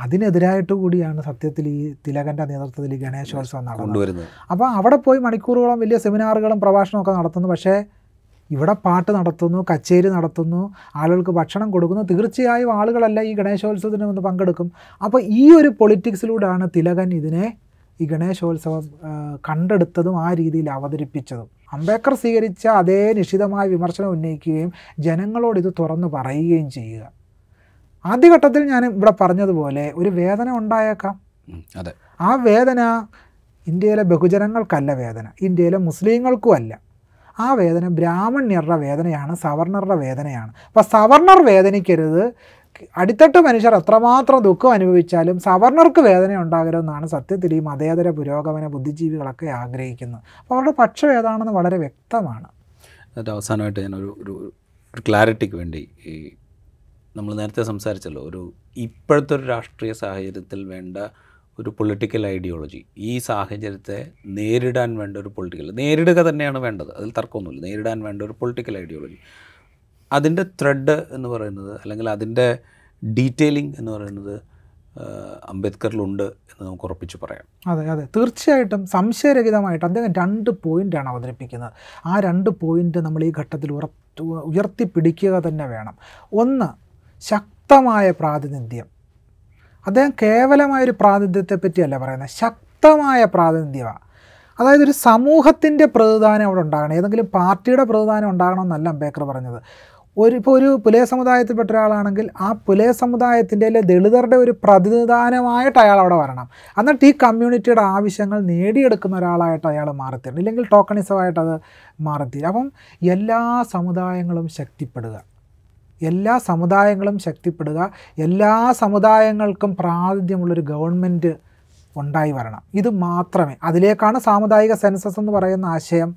അതിനെതിരായിട്ട് കൂടിയാണ് സത്യത്തിൽ ഈ തിലകൻ്റെ നേതൃത്വത്തിൽ ഈ ഗണേശോത്സവം നടന്നത് അപ്പോൾ അവിടെ പോയി മണിക്കൂറുകളും വലിയ സെമിനാറുകളും പ്രഭാഷണമൊക്കെ നടത്തുന്നു പക്ഷേ ഇവിടെ പാട്ട് നടത്തുന്നു കച്ചേരി നടത്തുന്നു ആളുകൾക്ക് ഭക്ഷണം കൊടുക്കുന്നു തീർച്ചയായും ആളുകളല്ല ഈ ഗണേശോത്സവത്തിന് വന്ന് പങ്കെടുക്കും അപ്പോൾ ഈ ഒരു പൊളിറ്റിക്സിലൂടെയാണ് തിലകൻ ഇതിനെ ഈ ഗണേശോത്സവം കണ്ടെടുത്തതും ആ രീതിയിൽ അവതരിപ്പിച്ചതും അംബേദ്കർ സ്വീകരിച്ച അതേ നിശിതമായ വിമർശനം ഉന്നയിക്കുകയും ജനങ്ങളോട് ഇത് തുറന്നു പറയുകയും ചെയ്യുക ആദ്യഘട്ടത്തിൽ ഞാൻ ഇവിടെ പറഞ്ഞതുപോലെ ഒരു വേദന ഉണ്ടായേക്കാം അതെ ആ വേദന ഇന്ത്യയിലെ ബഹുജനങ്ങൾക്കല്ല വേദന ഇന്ത്യയിലെ മുസ്ലിങ്ങൾക്കും അല്ല ആ വേദന ബ്രാഹ്മണ്യരുടെ വേദനയാണ് സവർണറുടെ വേദനയാണ് അപ്പോൾ സവർണർ വേദനിക്കരുത് അടിത്തട്ട് മനുഷ്യർ എത്രമാത്രം ദുഃഖം അനുഭവിച്ചാലും സവർണർക്ക് വേദന ഉണ്ടാകരുതെന്നാണ് സത്യത്തിൽ ഈ മതേതര പുരോഗമന ബുദ്ധിജീവികളൊക്കെ ആഗ്രഹിക്കുന്നത് അപ്പോൾ അവരുടെ പക്ഷം ഏതാണെന്ന് വളരെ വ്യക്തമാണ് എന്നിട്ട് അവസാനമായിട്ട് ഞാൻ ഒരു ഒരു ക്ലാരിറ്റിക്ക് വേണ്ടി ഈ നമ്മൾ നേരത്തെ സംസാരിച്ചല്ലോ ഒരു ഇപ്പോഴത്തെ ഒരു രാഷ്ട്രീയ സാഹചര്യത്തിൽ വേണ്ട ഒരു പൊളിറ്റിക്കൽ ഐഡിയോളജി ഈ സാഹചര്യത്തെ നേരിടാൻ വേണ്ട ഒരു പൊളിറ്റിക്കൽ നേരിടുക തന്നെയാണ് വേണ്ടത് അതിൽ തർക്കമൊന്നുമില്ല നേരിടാൻ വേണ്ട ഒരു പൊളിറ്റിക്കൽ ഐഡിയോളജി അതിൻ്റെ ത്രെഡ് എന്ന് പറയുന്നത് അല്ലെങ്കിൽ അതിൻ്റെ ഡീറ്റെയിലിംഗ് എന്ന് പറയുന്നത് അംബേദ്കറിലുണ്ട് എന്ന് നമുക്ക് ഉറപ്പിച്ച് പറയാം അതെ അതെ തീർച്ചയായിട്ടും സംശയരഹിതമായിട്ട് അദ്ദേഹം രണ്ട് പോയിൻ്റാണ് അവതരിപ്പിക്കുന്നത് ആ രണ്ട് പോയിൻ്റ് നമ്മൾ ഈ ഘട്ടത്തിൽ ഉറ ഉയർത്തിപ്പിടിക്കുക തന്നെ വേണം ഒന്ന് ശക്തമായ പ്രാതിനിധ്യം അദ്ദേഹം കേവലമായൊരു പ്രാതിനിധ്യത്തെ പറ്റിയല്ല പറയുന്നത് ശക്തമായ പ്രാതിനിധ്യമാണ് അതായത് ഒരു സമൂഹത്തിൻ്റെ പ്രതിദാനം അവിടെ ഉണ്ടാകണം ഏതെങ്കിലും പാർട്ടിയുടെ പ്രതിദാനം ഉണ്ടാകണമെന്നല്ല ബേക്കർ പറഞ്ഞത് ഒരു ഇപ്പോൾ ഒരു പുലയ സമുദായത്തിൽപ്പെട്ട ഒരാളാണെങ്കിൽ ആ പുലയ സമുദായത്തിൻ്റെ അല്ലെ ദളിതരുടെ ഒരു പ്രതിനിധാനമായിട്ട് അയാൾ അവിടെ വരണം എന്നിട്ട് ഈ കമ്മ്യൂണിറ്റിയുടെ ആവശ്യങ്ങൾ നേടിയെടുക്കുന്ന ഒരാളായിട്ട് അയാൾ മാറിത്തീരണം ഇല്ലെങ്കിൽ ടോക്കണിസമായിട്ട് അത് മാറിത്തീരും അപ്പം എല്ലാ സമുദായങ്ങളും ശക്തിപ്പെടുക എല്ലാ സമുദായങ്ങളും ശക്തിപ്പെടുക എല്ലാ സമുദായങ്ങൾക്കും പ്രാതിനിധ്യമുള്ളൊരു ഗവൺമെൻറ് ഉണ്ടായി വരണം ഇത് മാത്രമേ അതിലേക്കാണ് സാമുദായിക സെൻസസ് എന്ന് പറയുന്ന ആശയം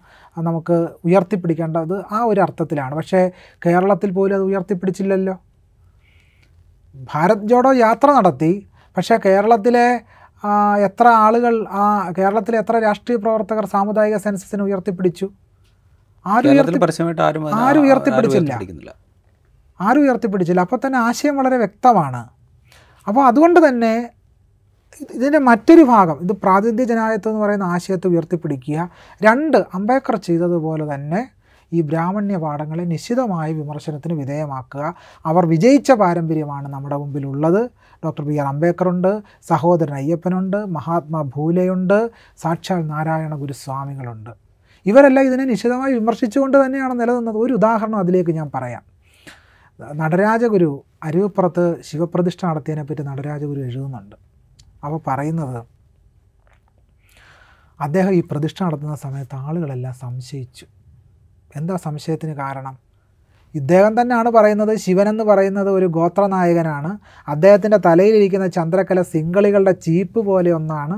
നമുക്ക് ഉയർത്തിപ്പിടിക്കേണ്ടത് ആ ഒരു അർത്ഥത്തിലാണ് പക്ഷേ കേരളത്തിൽ പോലും അത് ഉയർത്തിപ്പിടിച്ചില്ലല്ലോ ഭാരത് ജോഡോ യാത്ര നടത്തി പക്ഷേ കേരളത്തിലെ എത്ര ആളുകൾ ആ കേരളത്തിലെ എത്ര രാഷ്ട്രീയ പ്രവർത്തകർ സാമുദായിക സെൻസസിനെ ഉയർത്തിപ്പിടിച്ചു ആരും ആരും ഉയർത്തിപ്പിടിച്ചില്ല ആരും ഉയർത്തിപ്പിടിച്ചില്ല അപ്പോൾ തന്നെ ആശയം വളരെ വ്യക്തമാണ് അപ്പോൾ അതുകൊണ്ട് തന്നെ ഇതിൻ്റെ മറ്റൊരു ഭാഗം ഇത് പ്രാതിനിധ്യ ജനായത്വം എന്ന് പറയുന്ന ആശയത്തെ ഉയർത്തിപ്പിടിക്കുക രണ്ട് അംബേദ്കർ ചെയ്തതുപോലെ തന്നെ ഈ ബ്രാഹ്മണ്യ പാഠങ്ങളെ നിശ്ചിതമായ വിമർശനത്തിന് വിധേയമാക്കുക അവർ വിജയിച്ച പാരമ്പര്യമാണ് നമ്മുടെ മുമ്പിലുള്ളത് ഡോക്ടർ ബി ആർ അംബേദ്കറുണ്ട് സഹോദരൻ അയ്യപ്പനുണ്ട് മഹാത്മാ ഭൂലയുണ്ട് സാക്ഷാൽ നാരായണ ഗുരുസ്വാമികളുണ്ട് ഇവരെല്ലാം ഇതിനെ നിശ്ചിതമായി വിമർശിച്ചുകൊണ്ട് തന്നെയാണ് നിലനിന്നത് ഒരു ഉദാഹരണം അതിലേക്ക് ഞാൻ പറയാം നടരാജഗുരു അരുവിപ്പുറത്ത് ശിവപ്രതിഷ്ഠ നടത്തിയതിനെപ്പറ്റി നടരാജഗുരു എഴുതുന്നുണ്ട് അവ പറയുന്നത് അദ്ദേഹം ഈ പ്രതിഷ്ഠ നടത്തുന്ന സമയത്ത് ആളുകളെല്ലാം സംശയിച്ചു എന്താ സംശയത്തിന് കാരണം ഇദ്ദേഹം തന്നെയാണ് പറയുന്നത് ശിവനെന്ന് പറയുന്നത് ഒരു ഗോത്രനായകനാണ് അദ്ദേഹത്തിൻ്റെ തലയിലിരിക്കുന്ന ചന്ദ്രക്കല സിംഗളികളുടെ ചീപ്പ് പോലെ ഒന്നാണ്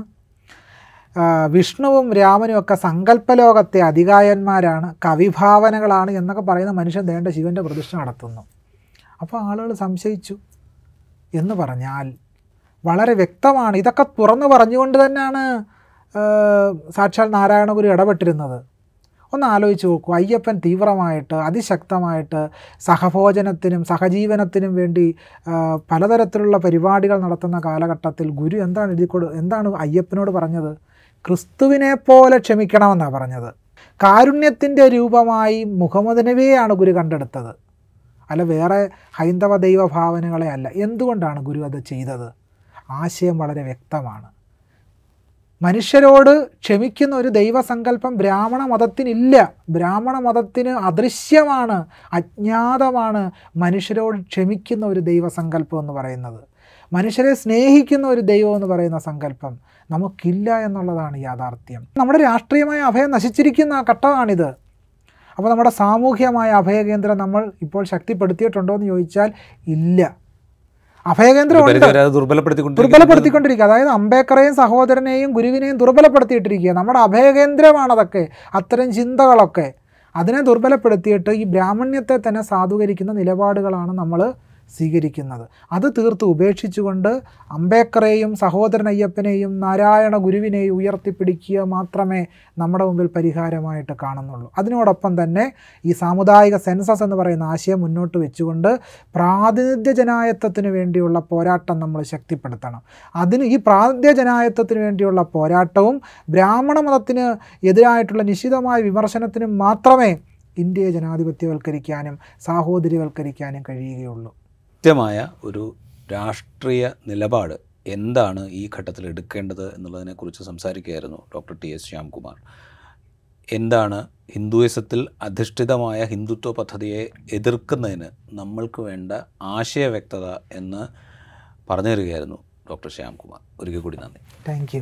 വിഷ്ണുവും രാമനും ഒക്കെ സങ്കല്പലോകത്തെ അധികായന്മാരാണ് കവിഭാവനകളാണ് എന്നൊക്കെ പറയുന്ന മനുഷ്യൻ ദേണ്ട ശിവൻ്റെ പ്രതിഷ്ഠ നടത്തുന്നു അപ്പോൾ ആളുകൾ സംശയിച്ചു എന്ന് പറഞ്ഞാൽ വളരെ വ്യക്തമാണ് ഇതൊക്കെ തുറന്നു പറഞ്ഞുകൊണ്ട് തന്നെയാണ് സാക്ഷാൽ നാരായണഗുരു ഇടപെട്ടിരുന്നത് ഒന്ന് ആലോചിച്ച് നോക്കൂ അയ്യപ്പൻ തീവ്രമായിട്ട് അതിശക്തമായിട്ട് സഹഭോജനത്തിനും സഹജീവനത്തിനും വേണ്ടി പലതരത്തിലുള്ള പരിപാടികൾ നടത്തുന്ന കാലഘട്ടത്തിൽ ഗുരു എന്താണ് എഴുതി കൊടു എന്താണ് അയ്യപ്പനോട് പറഞ്ഞത് ക്രിസ്തുവിനെ പോലെ ക്ഷമിക്കണമെന്നാണ് പറഞ്ഞത് കാരുണ്യത്തിൻ്റെ രൂപമായി മുഹമ്മദ് ഗുരു കണ്ടെടുത്തത് അല്ല വേറെ ഹൈന്ദവ ഭാവനകളെ അല്ല എന്തുകൊണ്ടാണ് ഗുരു അത് ചെയ്തത് ആശയം വളരെ വ്യക്തമാണ് മനുഷ്യരോട് ക്ഷമിക്കുന്ന ഒരു ദൈവസങ്കല്പം ബ്രാഹ്മണ മതത്തിനില്ല ബ്രാഹ്മണ മതത്തിന് അദൃശ്യമാണ് അജ്ഞാതമാണ് മനുഷ്യരോട് ക്ഷമിക്കുന്ന ഒരു ദൈവസങ്കല്പം എന്ന് പറയുന്നത് മനുഷ്യരെ സ്നേഹിക്കുന്ന ഒരു ദൈവം എന്ന് പറയുന്ന സങ്കല്പം നമുക്കില്ല എന്നുള്ളതാണ് യാഥാർത്ഥ്യം നമ്മുടെ രാഷ്ട്രീയമായ അഭയം നശിച്ചിരിക്കുന്ന ഘട്ടമാണിത് അപ്പോൾ നമ്മുടെ സാമൂഹ്യമായ അഭയകേന്ദ്രം നമ്മൾ ഇപ്പോൾ ശക്തിപ്പെടുത്തിയിട്ടുണ്ടോ എന്ന് ചോദിച്ചാൽ ഇല്ല അഭയകേന്ദ്രം ദുർബലപ്പെടുത്തിക്കൊണ്ടിരിക്കുക അതായത് അംബേദ്കറെയും സഹോദരനെയും ഗുരുവിനെയും ദുർബലപ്പെടുത്തിയിട്ടിരിക്കുക നമ്മുടെ അഭയകേന്ദ്രമാണതൊക്കെ അത്തരം ചിന്തകളൊക്കെ അതിനെ ദുർബലപ്പെടുത്തിയിട്ട് ഈ ബ്രാഹ്മണ്യത്തെ തന്നെ സാധൂകരിക്കുന്ന നിലപാടുകളാണ് നമ്മൾ സ്വീകരിക്കുന്നത് അത് തീർത്ത് ഉപേക്ഷിച്ചുകൊണ്ട് അംബേദ്കറേയും സഹോദരൻ അയ്യപ്പനെയും നാരായണ ഗുരുവിനെയും ഉയർത്തിപ്പിടിക്കുക മാത്രമേ നമ്മുടെ മുമ്പിൽ പരിഹാരമായിട്ട് കാണുന്നുള്ളൂ അതിനോടൊപ്പം തന്നെ ഈ സാമുദായിക സെൻസസ് എന്ന് പറയുന്ന ആശയം മുന്നോട്ട് വെച്ചുകൊണ്ട് പ്രാതിനിധ്യ ജനായത്വത്തിന് വേണ്ടിയുള്ള പോരാട്ടം നമ്മൾ ശക്തിപ്പെടുത്തണം അതിന് ഈ പ്രാതിനിധ്യ ജനായത്വത്തിന് വേണ്ടിയുള്ള പോരാട്ടവും ബ്രാഹ്മണ മതത്തിന് എതിരായിട്ടുള്ള നിശിതമായ വിമർശനത്തിനും മാത്രമേ ഇന്ത്യയെ ജനാധിപത്യവൽക്കരിക്കാനും സാഹോദര്യവൽക്കരിക്കാനും കഴിയുകയുള്ളൂ കൃത്യമായ ഒരു രാഷ്ട്രീയ നിലപാട് എന്താണ് ഈ ഘട്ടത്തിൽ എടുക്കേണ്ടത് എന്നുള്ളതിനെക്കുറിച്ച് സംസാരിക്കുകയായിരുന്നു ഡോക്ടർ ടി എസ് ശ്യാംകുമാർ എന്താണ് ഹിന്ദുയിസത്തിൽ അധിഷ്ഠിതമായ ഹിന്ദുത്വ പദ്ധതിയെ എതിർക്കുന്നതിന് നമ്മൾക്ക് വേണ്ട ആശയ വ്യക്തത എന്ന് പറഞ്ഞു തരികയായിരുന്നു ഡോക്ടർ ശ്യാംകുമാർ ഒരിക്കൽ കൂടി നന്ദി താങ്ക്